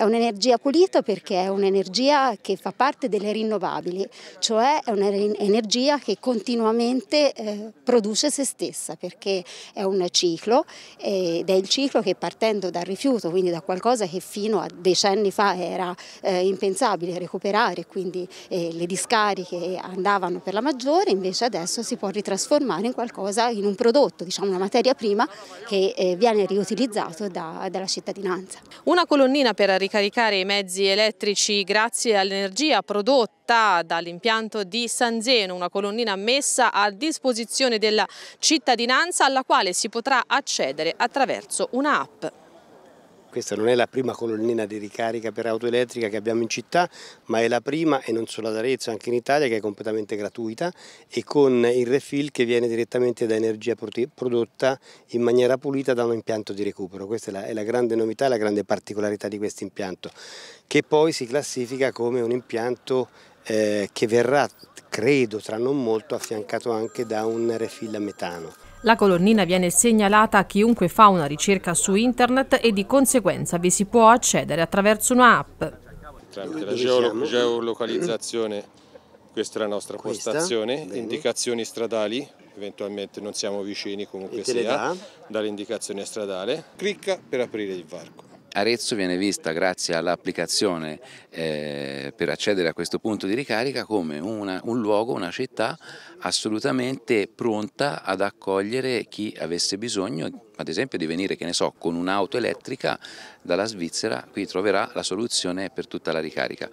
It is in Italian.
È un'energia pulita perché è un'energia che fa parte delle rinnovabili, cioè è un'energia che continuamente eh, produce se stessa perché è un ciclo ed è il ciclo che partendo dal rifiuto, quindi da qualcosa che fino a decenni fa era eh, impensabile recuperare, quindi eh, le discariche andavano per la maggiore, invece adesso si può ritrasformare in qualcosa, in un prodotto, diciamo una materia prima che eh, viene riutilizzato da, dalla cittadinanza. Una colonnina per arricchire caricare i mezzi elettrici grazie all'energia prodotta dall'impianto di San Zeno, una colonnina messa a disposizione della cittadinanza alla quale si potrà accedere attraverso un'app. Questa non è la prima colonnina di ricarica per auto elettrica che abbiamo in città, ma è la prima e non solo ad Arezzo, anche in Italia, che è completamente gratuita e con il refill che viene direttamente da energia prodotta in maniera pulita da un impianto di recupero. Questa è la, è la grande novità, la grande particolarità di questo impianto, che poi si classifica come un impianto eh, che verrà, credo tra non molto, affiancato anche da un refill a metano. La colonnina viene segnalata a chiunque fa una ricerca su internet e di conseguenza vi si può accedere attraverso una app. Tramite la geolo geolocalizzazione, questa è la nostra postazione, bene. indicazioni stradali, eventualmente non siamo vicini comunque sia, dall'indicazione stradale, clicca per aprire il varco. Arezzo viene vista grazie all'applicazione eh, per accedere a questo punto di ricarica come una, un luogo, una città assolutamente pronta ad accogliere chi avesse bisogno ad esempio di venire che ne so, con un'auto elettrica dalla Svizzera, qui troverà la soluzione per tutta la ricarica.